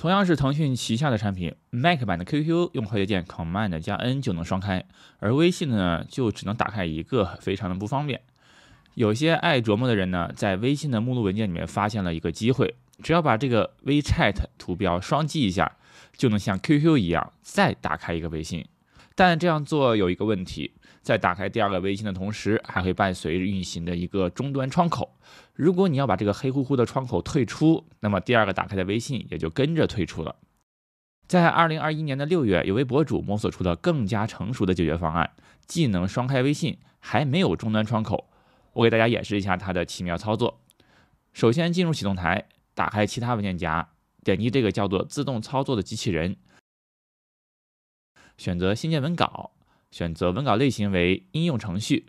同样是腾讯旗下的产品，Mac 版的 QQ 用快捷键 Command 加 N 就能双开，而微信呢就只能打开一个，非常的不方便。有些爱琢磨的人呢，在微信的目录文件里面发现了一个机会，只要把这个 WeChat 图标双击一下，就能像 QQ 一样再打开一个微信。但这样做有一个问题，在打开第二个微信的同时，还会伴随运行的一个终端窗口。如果你要把这个黑乎乎的窗口退出，那么第二个打开的微信也就跟着退出了。在二零二一年的六月，有位博主摸索出了更加成熟的解决方案，既能双开微信，还没有终端窗口。我给大家演示一下它的奇妙操作。首先进入启动台，打开其他文件夹，点击这个叫做“自动操作”的机器人。选择新建文稿，选择文稿类型为应用程序，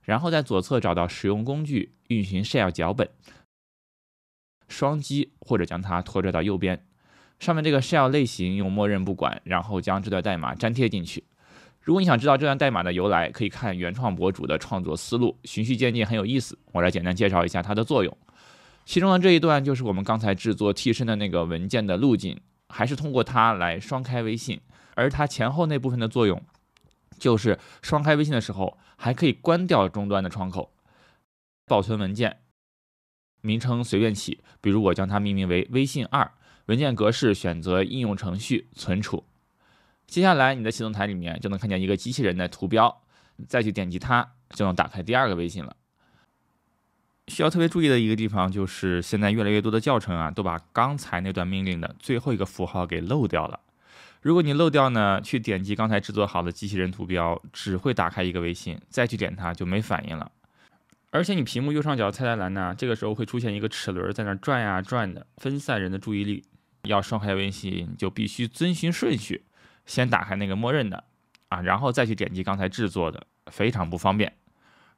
然后在左侧找到使用工具，运行 Shell 脚本，双击或者将它拖拽到右边。上面这个 Shell 类型用默认不管，然后将这段代码粘贴进去。如果你想知道这段代码的由来，可以看原创博主的创作思路，循序渐进，很有意思。我来简单介绍一下它的作用。其中的这一段就是我们刚才制作替身的那个文件的路径。还是通过它来双开微信，而它前后那部分的作用，就是双开微信的时候，还可以关掉终端的窗口，保存文件名称随便起，比如我将它命名为微信二，文件格式选择应用程序存储。接下来你的启动台里面就能看见一个机器人的图标，再去点击它就能打开第二个微信了。需要特别注意的一个地方就是，现在越来越多的教程啊，都把刚才那段命令的最后一个符号给漏掉了。如果你漏掉呢，去点击刚才制作好的机器人图标，只会打开一个微信，再去点它就没反应了。而且你屏幕右上角菜单栏呢，这个时候会出现一个齿轮在那转呀转的，分散人的注意力。要双开微信，就必须遵循顺序，先打开那个默认的啊，然后再去点击刚才制作的，非常不方便。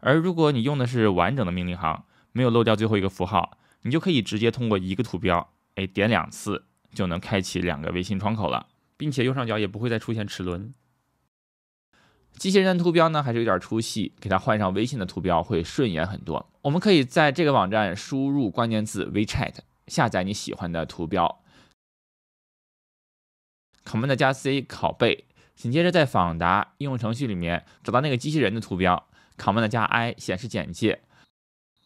而如果你用的是完整的命令行，没有漏掉最后一个符号，你就可以直接通过一个图标，哎，点两次就能开启两个微信窗口了，并且右上角也不会再出现齿轮。机器人图标呢，还是有点出戏，给它换上微信的图标会顺眼很多。我们可以在这个网站输入关键字 WeChat，下载你喜欢的图标。Command 加 C 拷贝，紧接着在访达应用程序里面找到那个机器人的图标。Command 加 I 显示简介。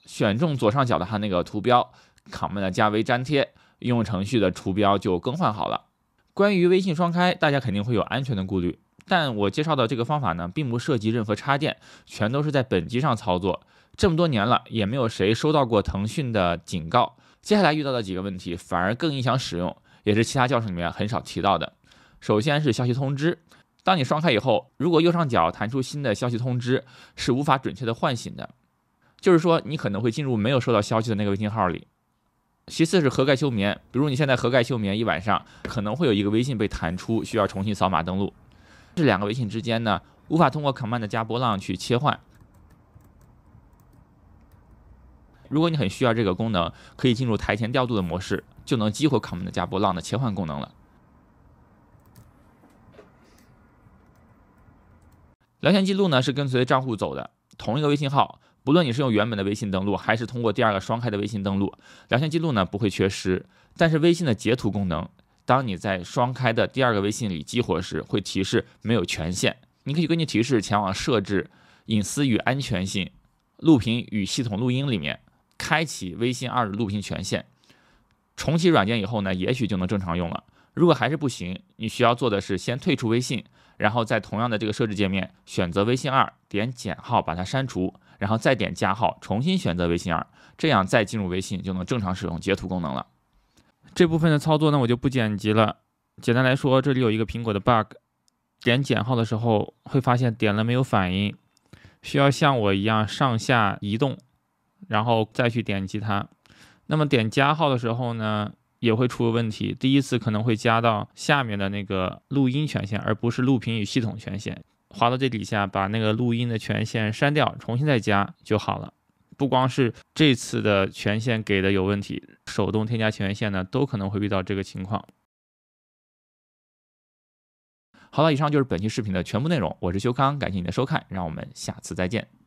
选中左上角的它那个图标，Command 加 V 粘贴，应用程序的图标就更换好了。关于微信双开，大家肯定会有安全的顾虑，但我介绍的这个方法呢，并不涉及任何插件，全都是在本机上操作。这么多年了，也没有谁收到过腾讯的警告。接下来遇到的几个问题，反而更影响使用，也是其他教程里面很少提到的。首先是消息通知，当你双开以后，如果右上角弹出新的消息通知，是无法准确的唤醒的。就是说，你可能会进入没有收到消息的那个微信号里。其次是盒盖休眠，比如你现在盒盖休眠一晚上，可能会有一个微信被弹出，需要重新扫码登录。这两个微信之间呢，无法通过 command 加波浪去切换。如果你很需要这个功能，可以进入台前调度的模式，就能激活 command 加波浪的切换功能了。聊天记录呢，是跟随账户走的，同一个微信号。不论你是用原本的微信登录，还是通过第二个双开的微信登录，聊天记录呢不会缺失。但是微信的截图功能，当你在双开的第二个微信里激活时，会提示没有权限。你可以根据提示前往设置、隐私与安全性、录屏与系统录音里面，开启微信二的录屏权限。重启软件以后呢，也许就能正常用了。如果还是不行，你需要做的是先退出微信。然后在同样的这个设置界面，选择微信二点减号把它删除，然后再点加号重新选择微信二，这样再进入微信就能正常使用截图功能了。这部分的操作呢，我就不剪辑了。简单来说，这里有一个苹果的 bug，点减号的时候会发现点了没有反应，需要像我一样上下移动，然后再去点击它。那么点加号的时候呢？也会出个问题，第一次可能会加到下面的那个录音权限，而不是录屏与系统权限。滑到这底下，把那个录音的权限删掉，重新再加就好了。不光是这次的权限给的有问题，手动添加权限呢，都可能会遇到这个情况。好了，以上就是本期视频的全部内容，我是修康，感谢你的收看，让我们下次再见。